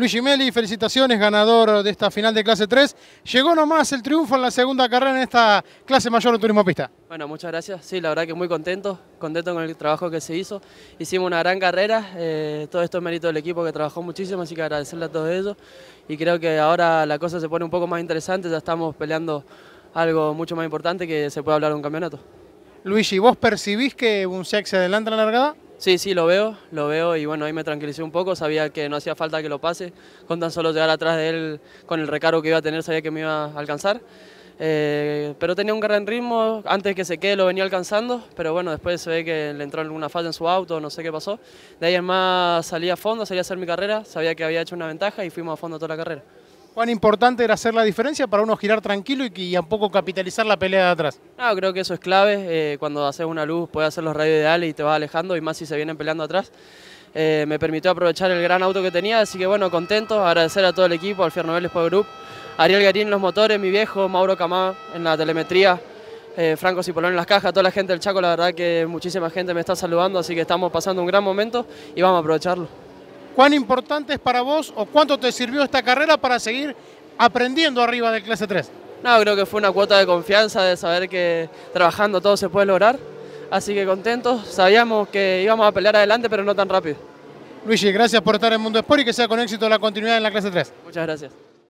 Luigi Meli, felicitaciones, ganador de esta final de clase 3. Llegó nomás el triunfo en la segunda carrera en esta clase mayor de turismo pista. Bueno, muchas gracias. Sí, la verdad que muy contento, contento con el trabajo que se hizo. Hicimos una gran carrera, eh, todo esto es mérito del equipo que trabajó muchísimo, así que agradecerle a todos ellos. Y creo que ahora la cosa se pone un poco más interesante, ya estamos peleando algo mucho más importante que se puede hablar de un campeonato. Luigi, ¿vos percibís que un sex se adelanta en la largada? Sí, sí, lo veo, lo veo y bueno, ahí me tranquilicé un poco, sabía que no hacía falta que lo pase, con tan solo llegar atrás de él con el recargo que iba a tener sabía que me iba a alcanzar, eh, pero tenía un gran ritmo, antes que se quede lo venía alcanzando, pero bueno, después se ve que le entró alguna falla en su auto, no sé qué pasó, de ahí en más salí a fondo, salí a hacer mi carrera, sabía que había hecho una ventaja y fuimos a fondo toda la carrera. ¿Cuán importante era hacer la diferencia para uno girar tranquilo y, y poco capitalizar la pelea de atrás? No, creo que eso es clave. Eh, cuando haces una luz, puedes hacer los rayos ideales y te vas alejando, y más si se vienen peleando atrás. Eh, me permitió aprovechar el gran auto que tenía, así que bueno, contento, agradecer a todo el equipo, al Fierno Vélez Group, Ariel Garín en los motores, mi viejo, Mauro Camá en la telemetría, eh, Franco Cipolón en las cajas, toda la gente del Chaco, la verdad que muchísima gente me está saludando, así que estamos pasando un gran momento y vamos a aprovecharlo. ¿Cuán importante es para vos o cuánto te sirvió esta carrera para seguir aprendiendo arriba de clase 3? No, creo que fue una cuota de confianza, de saber que trabajando todo se puede lograr. Así que contentos, sabíamos que íbamos a pelear adelante, pero no tan rápido. Luigi, gracias por estar en Mundo Sport y que sea con éxito la continuidad en la clase 3. Muchas gracias.